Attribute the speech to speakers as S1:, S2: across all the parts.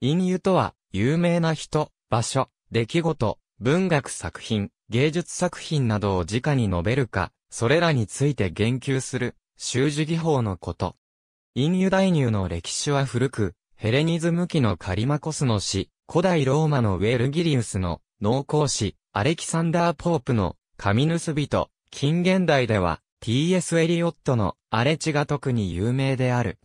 S1: 隠喩とは、有名な人、場所、出来事、文学作品、芸術作品などを直に述べるか、それらについて言及する、習字技法のこと。隠喩代入の歴史は古く、ヘレニズム期のカリマコスの詩、古代ローマのウェルギリウスの、農耕詩、アレキサンダー・ポープの、神盗人、近現代では、T.S. エリオットの、荒れ地が特に有名である。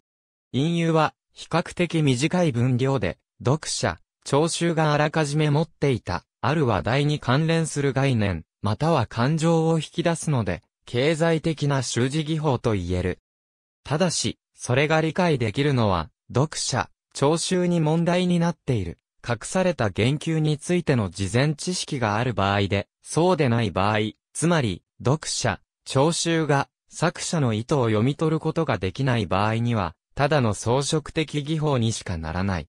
S1: 隠喩は、比較的短い分量で、読者、聴衆があらかじめ持っていた、ある話題に関連する概念、または感情を引き出すので、経済的な習字技法と言える。ただし、それが理解できるのは、読者、聴衆に問題になっている、隠された言及についての事前知識がある場合で、そうでない場合、つまり、読者、聴衆が、作者の意図を読み取ることができない場合には、ただの装飾的技法にしかならない。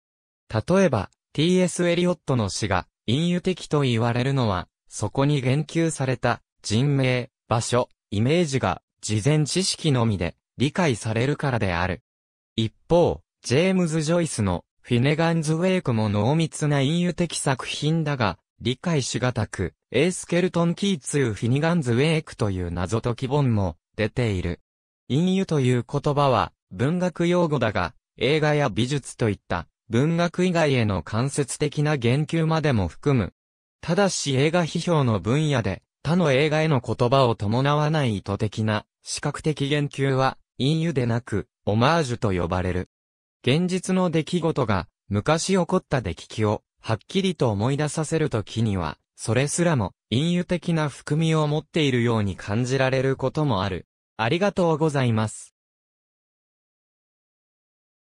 S1: 例えば、T.S. エリオットの詩が、隠喩的と言われるのは、そこに言及された、人名、場所、イメージが、事前知識のみで、理解されるからである。一方、ジェームズ・ジョイスの、フィネガンズ・ウェイクも濃密な隠喩的作品だが、理解しがたく、エースケルトン・キーツ・フィニガンズ・ウェイクという謎解き本も出ている。隠喩という言葉は文学用語だが、映画や美術といった文学以外への間接的な言及までも含む。ただし映画批評の分野で他の映画への言葉を伴わない意図的な視覚的言及は隠喩でなくオマージュと呼ばれる。現実の出来事が昔起こった出来気をはっきりと思い出させるときにはそれすらも隠喩的な含みを持っているように感じられることもある。ありがとうございます。